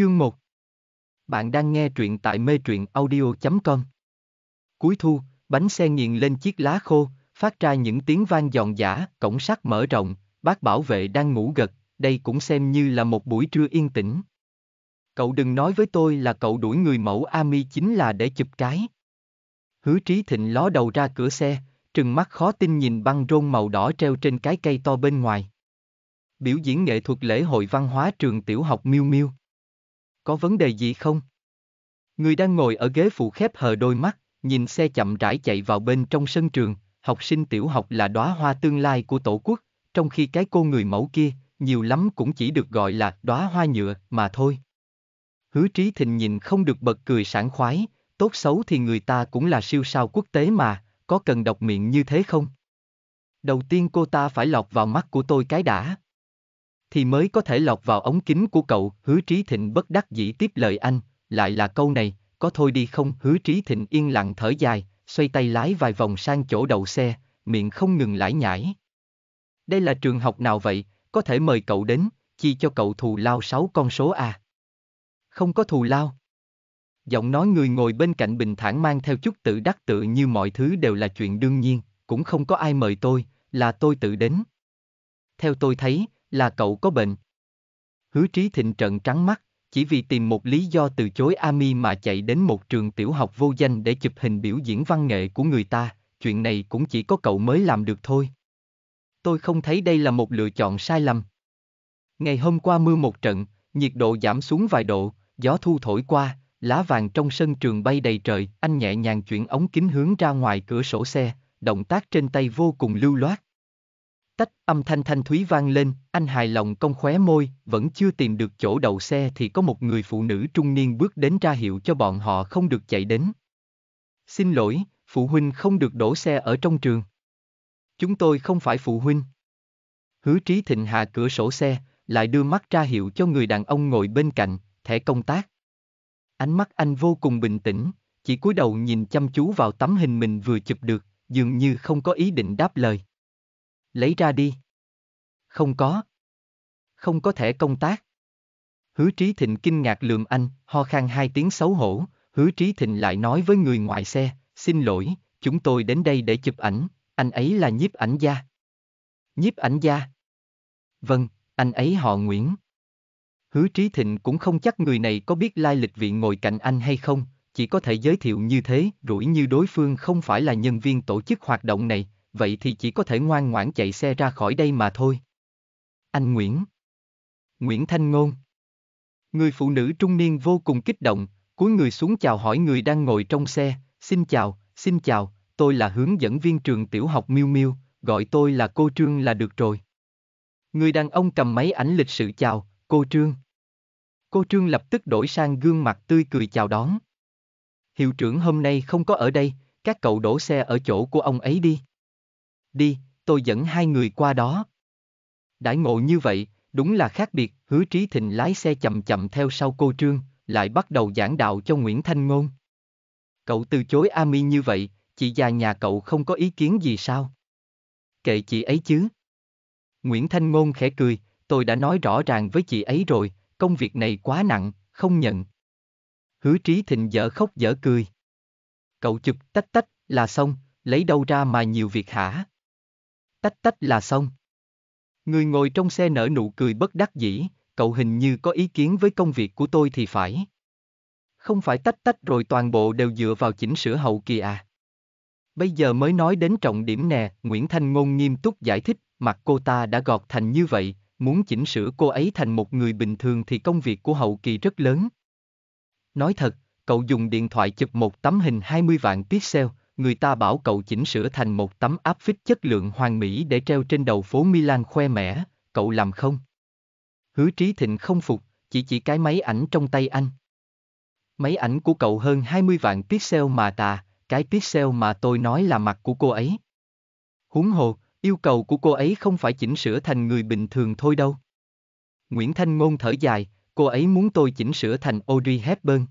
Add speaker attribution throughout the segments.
Speaker 1: Chương 1 Bạn đang nghe truyện tại mê truyện audio.com Cuối thu, bánh xe nghiền lên chiếc lá khô, phát ra những tiếng vang giòn giả, cổng sắt mở rộng, bác bảo vệ đang ngủ gật, đây cũng xem như là một buổi trưa yên tĩnh. Cậu đừng nói với tôi là cậu đuổi người mẫu Ami chính là để chụp cái. Hứa trí thịnh ló đầu ra cửa xe, trừng mắt khó tin nhìn băng rôn màu đỏ treo trên cái cây to bên ngoài. Biểu diễn nghệ thuật lễ hội văn hóa trường tiểu học Miu Miu có vấn đề gì không? Người đang ngồi ở ghế phụ khép hờ đôi mắt, nhìn xe chậm rãi chạy vào bên trong sân trường, học sinh tiểu học là đóa hoa tương lai của tổ quốc, trong khi cái cô người mẫu kia, nhiều lắm cũng chỉ được gọi là đóa hoa nhựa mà thôi. Hứa trí thịnh nhìn không được bật cười sảng khoái, tốt xấu thì người ta cũng là siêu sao quốc tế mà, có cần độc miệng như thế không? Đầu tiên cô ta phải lọt vào mắt của tôi cái đã thì mới có thể lọt vào ống kính của cậu, hứa trí thịnh bất đắc dĩ tiếp lời anh, lại là câu này, có thôi đi không, hứa trí thịnh yên lặng thở dài, xoay tay lái vài vòng sang chỗ đầu xe, miệng không ngừng lải nhải. Đây là trường học nào vậy, có thể mời cậu đến, chi cho cậu thù lao sáu con số à. Không có thù lao. Giọng nói người ngồi bên cạnh bình thản mang theo chút tự đắc tự như mọi thứ đều là chuyện đương nhiên, cũng không có ai mời tôi, là tôi tự đến. Theo tôi thấy, là cậu có bệnh. Hứa trí thịnh trận trắng mắt, chỉ vì tìm một lý do từ chối Ami mà chạy đến một trường tiểu học vô danh để chụp hình biểu diễn văn nghệ của người ta, chuyện này cũng chỉ có cậu mới làm được thôi. Tôi không thấy đây là một lựa chọn sai lầm. Ngày hôm qua mưa một trận, nhiệt độ giảm xuống vài độ, gió thu thổi qua, lá vàng trong sân trường bay đầy trời, anh nhẹ nhàng chuyển ống kính hướng ra ngoài cửa sổ xe, động tác trên tay vô cùng lưu loát. Tách âm thanh thanh thúy vang lên, anh hài lòng cong khóe môi, vẫn chưa tìm được chỗ đậu xe thì có một người phụ nữ trung niên bước đến ra hiệu cho bọn họ không được chạy đến. Xin lỗi, phụ huynh không được đổ xe ở trong trường. Chúng tôi không phải phụ huynh. Hứa Trí Thịnh hạ cửa sổ xe, lại đưa mắt ra hiệu cho người đàn ông ngồi bên cạnh, thẻ công tác. Ánh mắt anh vô cùng bình tĩnh, chỉ cúi đầu nhìn chăm chú vào tấm hình mình vừa chụp được, dường như không có ý định đáp lời. Lấy ra đi. Không có. Không có thể công tác. Hứa Trí Thịnh kinh ngạc lườm anh, ho khan hai tiếng xấu hổ, Hứa Trí Thịnh lại nói với người ngoài xe, xin lỗi, chúng tôi đến đây để chụp ảnh, anh ấy là nhiếp ảnh gia. Nhiếp ảnh gia? Vâng, anh ấy họ Nguyễn. Hứa Trí Thịnh cũng không chắc người này có biết lai lịch vị ngồi cạnh anh hay không, chỉ có thể giới thiệu như thế, rủi như đối phương không phải là nhân viên tổ chức hoạt động này, vậy thì chỉ có thể ngoan ngoãn chạy xe ra khỏi đây mà thôi. Anh Nguyễn Nguyễn Thanh Ngôn Người phụ nữ trung niên vô cùng kích động, cúi người xuống chào hỏi người đang ngồi trong xe, xin chào, xin chào, tôi là hướng dẫn viên trường tiểu học Miu Miu, gọi tôi là cô Trương là được rồi. Người đàn ông cầm máy ảnh lịch sự chào, cô Trương. Cô Trương lập tức đổi sang gương mặt tươi cười chào đón. Hiệu trưởng hôm nay không có ở đây, các cậu đổ xe ở chỗ của ông ấy đi. Đi, tôi dẫn hai người qua đó. Đãi ngộ như vậy, đúng là khác biệt, hứa trí thịnh lái xe chậm chậm theo sau cô Trương, lại bắt đầu giảng đạo cho Nguyễn Thanh Ngôn. Cậu từ chối Ami như vậy, chị già nhà cậu không có ý kiến gì sao? Kệ chị ấy chứ. Nguyễn Thanh Ngôn khẽ cười, tôi đã nói rõ ràng với chị ấy rồi, công việc này quá nặng, không nhận. Hứa trí thịnh dở khóc dở cười. Cậu chụp tách tách, là xong, lấy đâu ra mà nhiều việc hả? tách tách là xong. Người ngồi trong xe nở nụ cười bất đắc dĩ, cậu hình như có ý kiến với công việc của tôi thì phải. Không phải tách tách rồi toàn bộ đều dựa vào chỉnh sửa hậu kỳ à. Bây giờ mới nói đến trọng điểm nè, Nguyễn Thanh Ngôn nghiêm túc giải thích, mặt cô ta đã gọt thành như vậy, muốn chỉnh sửa cô ấy thành một người bình thường thì công việc của hậu kỳ rất lớn. Nói thật, cậu dùng điện thoại chụp một tấm hình 20 vạn pixel, người ta bảo cậu chỉnh sửa thành một tấm áp phích chất lượng hoàn mỹ để treo trên đầu phố Milan khoe mẽ, cậu làm không? Hứa Trí Thịnh không phục, chỉ chỉ cái máy ảnh trong tay anh. Máy ảnh của cậu hơn 20 vạn pixel mà tà, cái pixel mà tôi nói là mặt của cô ấy. Huống hồ, yêu cầu của cô ấy không phải chỉnh sửa thành người bình thường thôi đâu. Nguyễn Thanh Ngôn thở dài, cô ấy muốn tôi chỉnh sửa thành Audrey Hepburn.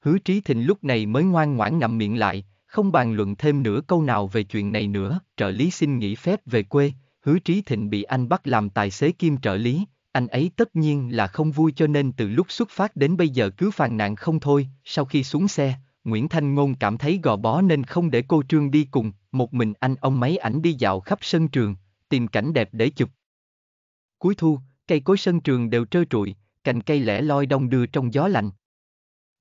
Speaker 1: Hứa Trí Thịnh lúc này mới ngoan ngoãn ngậm miệng lại, không bàn luận thêm nữa câu nào về chuyện này nữa, trợ lý xin nghỉ phép về quê, hứa trí thịnh bị anh bắt làm tài xế kim trợ lý, anh ấy tất nhiên là không vui cho nên từ lúc xuất phát đến bây giờ cứ phàn nàn không thôi, sau khi xuống xe, Nguyễn Thanh Ngôn cảm thấy gò bó nên không để cô Trương đi cùng, một mình anh ông máy ảnh đi dạo khắp sân trường, tìm cảnh đẹp để chụp. Cuối thu, cây cối sân trường đều trơ trụi, cành cây lẻ loi đông đưa trong gió lạnh,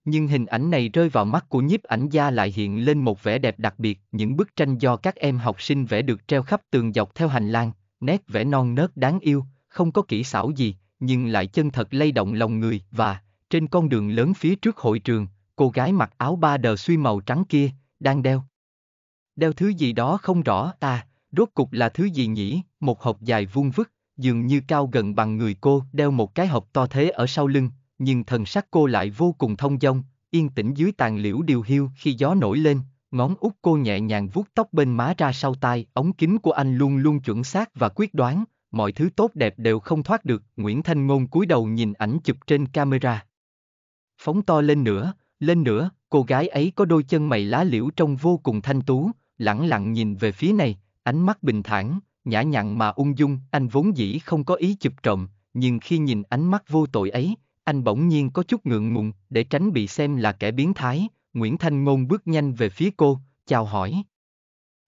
Speaker 1: nhưng hình ảnh này rơi vào mắt của nhiếp ảnh gia lại hiện lên một vẻ đẹp đặc biệt, những bức tranh do các em học sinh vẽ được treo khắp tường dọc theo hành lang, nét vẽ non nớt đáng yêu, không có kỹ xảo gì, nhưng lại chân thật lay động lòng người và, trên con đường lớn phía trước hội trường, cô gái mặc áo ba đờ suy màu trắng kia, đang đeo. Đeo thứ gì đó không rõ ta, à, rốt cục là thứ gì nhỉ, một hộp dài vuông vức, dường như cao gần bằng người cô, đeo một cái hộp to thế ở sau lưng, nhưng thần sắc cô lại vô cùng thông dong, yên tĩnh dưới tàn liễu điều hiu khi gió nổi lên, ngón út cô nhẹ nhàng vuốt tóc bên má ra sau tai, ống kính của anh luôn luôn chuẩn xác và quyết đoán, mọi thứ tốt đẹp đều không thoát được, Nguyễn Thanh Ngôn cúi đầu nhìn ảnh chụp trên camera. Phóng to lên nữa, lên nữa, cô gái ấy có đôi chân mày lá liễu trông vô cùng thanh tú, lẳng lặng nhìn về phía này, ánh mắt bình thản, nhã nhặn mà ung dung, anh vốn dĩ không có ý chụp trộm, nhưng khi nhìn ánh mắt vô tội ấy, anh bỗng nhiên có chút ngượng ngùng, để tránh bị xem là kẻ biến thái, Nguyễn Thanh Ngôn bước nhanh về phía cô, chào hỏi.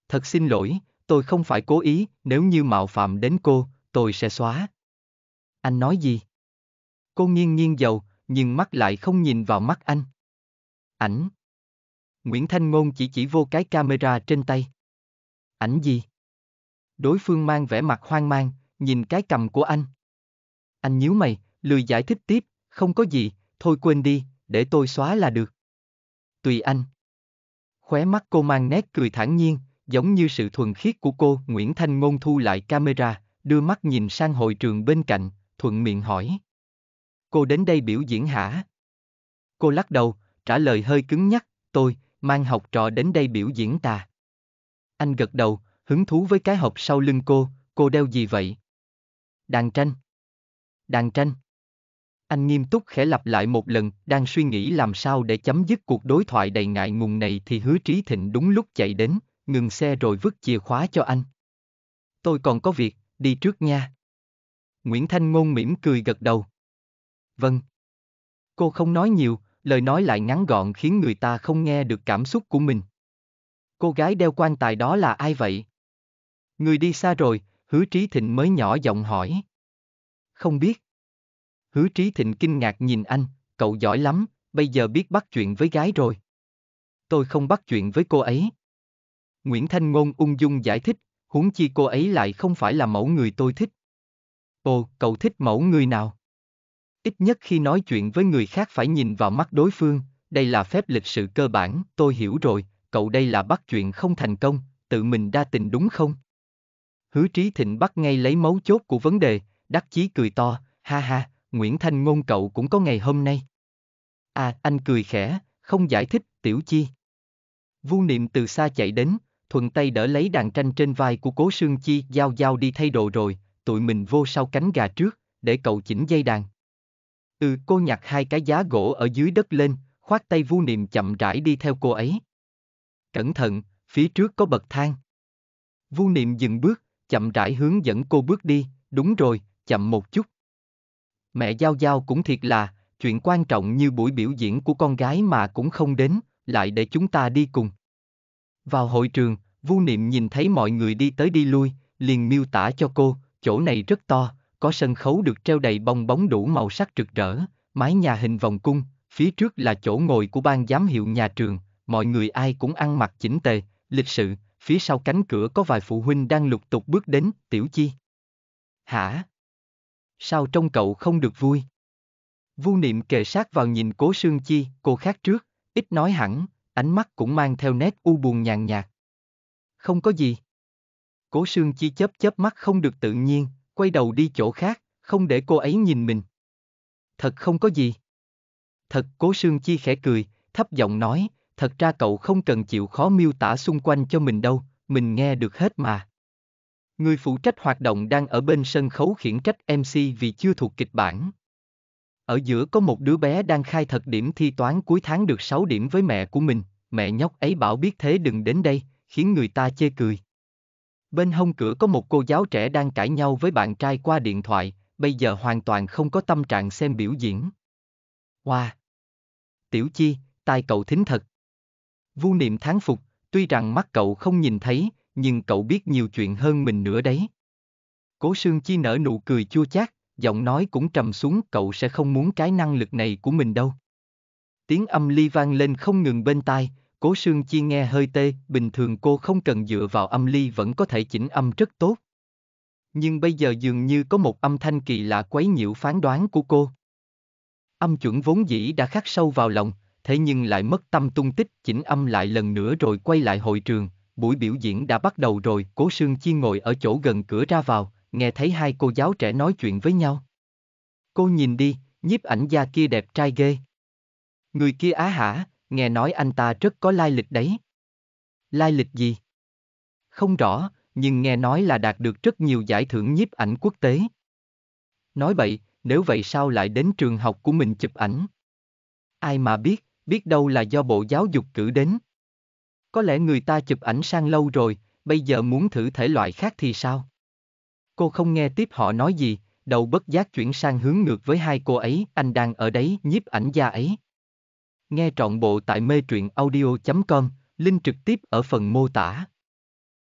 Speaker 1: Thật xin lỗi, tôi không phải cố ý, nếu như mạo phạm đến cô, tôi sẽ xóa. Anh nói gì? Cô nghiêng nghiêng dầu, nhưng mắt lại không nhìn vào mắt anh. Ảnh. Nguyễn Thanh Ngôn chỉ chỉ vô cái camera trên tay. Ảnh gì? Đối phương mang vẻ mặt hoang mang, nhìn cái cầm của anh. Anh nhíu mày, lười giải thích tiếp, không có gì, thôi quên đi, để tôi xóa là được. Tùy anh. Khóe mắt cô mang nét cười thản nhiên, giống như sự thuần khiết của cô. Nguyễn Thanh Ngôn thu lại camera, đưa mắt nhìn sang hội trường bên cạnh, thuận miệng hỏi. Cô đến đây biểu diễn hả? Cô lắc đầu, trả lời hơi cứng nhắc, tôi, mang học trò đến đây biểu diễn tà. Anh gật đầu, hứng thú với cái hộp sau lưng cô, cô đeo gì vậy? Đàn tranh. Đàn tranh. Anh nghiêm túc khẽ lặp lại một lần, đang suy nghĩ làm sao để chấm dứt cuộc đối thoại đầy ngại ngùng này thì hứa trí thịnh đúng lúc chạy đến, ngừng xe rồi vứt chìa khóa cho anh. Tôi còn có việc, đi trước nha. Nguyễn Thanh Ngôn mỉm cười gật đầu. Vâng. Cô không nói nhiều, lời nói lại ngắn gọn khiến người ta không nghe được cảm xúc của mình. Cô gái đeo quan tài đó là ai vậy? Người đi xa rồi, hứa trí thịnh mới nhỏ giọng hỏi. Không biết. Hứa Trí Thịnh kinh ngạc nhìn anh, cậu giỏi lắm, bây giờ biết bắt chuyện với gái rồi. Tôi không bắt chuyện với cô ấy. Nguyễn Thanh Ngôn ung dung giải thích, huống chi cô ấy lại không phải là mẫu người tôi thích. Ồ, cậu thích mẫu người nào? Ít nhất khi nói chuyện với người khác phải nhìn vào mắt đối phương, đây là phép lịch sự cơ bản, tôi hiểu rồi, cậu đây là bắt chuyện không thành công, tự mình đa tình đúng không? Hứa Trí Thịnh bắt ngay lấy mấu chốt của vấn đề, đắc chí cười to, ha ha, Nguyễn Thanh Ngôn cậu cũng có ngày hôm nay. À, anh cười khẽ, không giải thích, tiểu chi. Vu niệm từ xa chạy đến, thuận tay đỡ lấy đàn tranh trên vai của cố sương chi, giao giao đi thay đồ rồi, tụi mình vô sau cánh gà trước, để cậu chỉnh dây đàn. Ừ, cô nhặt hai cái giá gỗ ở dưới đất lên, khoát tay vu niệm chậm rãi đi theo cô ấy. Cẩn thận, phía trước có bậc thang. Vu niệm dừng bước, chậm rãi hướng dẫn cô bước đi, đúng rồi, chậm một chút mẹ Giao Giao cũng thiệt là, chuyện quan trọng như buổi biểu diễn của con gái mà cũng không đến, lại để chúng ta đi cùng. Vào hội trường, Vu Niệm nhìn thấy mọi người đi tới đi lui, liền miêu tả cho cô, chỗ này rất to, có sân khấu được treo đầy bong bóng đủ màu sắc rực rỡ, mái nhà hình vòng cung, phía trước là chỗ ngồi của ban giám hiệu nhà trường, mọi người ai cũng ăn mặc chỉnh tề, lịch sự, phía sau cánh cửa có vài phụ huynh đang lục tục bước đến, tiểu chi. Hả? sao trông cậu không được vui? Vu niệm kề sát vào nhìn cố sương chi, cô khác trước, ít nói hẳn, ánh mắt cũng mang theo nét u buồn nhàn nhạt. Không có gì. Cố sương chi chớp chớp mắt không được tự nhiên, quay đầu đi chỗ khác, không để cô ấy nhìn mình. Thật không có gì. Thật cố sương chi khẽ cười, thấp giọng nói, thật ra cậu không cần chịu khó miêu tả xung quanh cho mình đâu, mình nghe được hết mà. Người phụ trách hoạt động đang ở bên sân khấu khiển trách MC vì chưa thuộc kịch bản. Ở giữa có một đứa bé đang khai thật điểm thi toán cuối tháng được 6 điểm với mẹ của mình, mẹ nhóc ấy bảo biết thế đừng đến đây, khiến người ta chê cười. Bên hông cửa có một cô giáo trẻ đang cãi nhau với bạn trai qua điện thoại, bây giờ hoàn toàn không có tâm trạng xem biểu diễn. Wow! Tiểu Chi, tai cậu thính thật. Vu niệm tháng phục, tuy rằng mắt cậu không nhìn thấy, nhưng cậu biết nhiều chuyện hơn mình nữa đấy. Cố Sương Chi nở nụ cười chua chát, giọng nói cũng trầm xuống cậu sẽ không muốn cái năng lực này của mình đâu. Tiếng âm ly vang lên không ngừng bên tai, Cố Sương Chi nghe hơi tê, bình thường cô không cần dựa vào âm ly vẫn có thể chỉnh âm rất tốt. Nhưng bây giờ dường như có một âm thanh kỳ lạ quấy nhiễu phán đoán của cô. Âm chuẩn vốn dĩ đã khắc sâu vào lòng, thế nhưng lại mất tâm tung tích chỉnh âm lại lần nữa rồi quay lại hội trường, buổi biểu diễn đã bắt đầu rồi, Cố Sương Chi ngồi ở chỗ gần cửa ra vào, nghe thấy hai cô giáo trẻ nói chuyện với nhau. Cô nhìn đi, nhiếp ảnh gia kia đẹp trai ghê. Người kia á hả, nghe nói anh ta rất có lai lịch đấy. Lai lịch gì? Không rõ, nhưng nghe nói là đạt được rất nhiều giải thưởng nhiếp ảnh quốc tế. Nói vậy, nếu vậy sao lại đến trường học của mình chụp ảnh? Ai mà biết, biết đâu là do bộ giáo dục cử đến. Có lẽ người ta chụp ảnh sang lâu rồi, bây giờ muốn thử thể loại khác thì sao? Cô không nghe tiếp họ nói gì, đầu bất giác chuyển sang hướng ngược với hai cô ấy, anh đang ở đấy nhiếp ảnh gia ấy. Nghe trọn bộ tại mê truyện audio.com, link trực tiếp ở phần mô tả.